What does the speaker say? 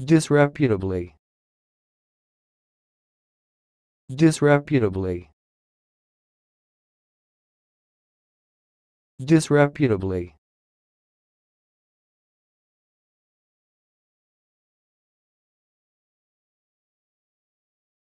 disreputably disreputably disreputably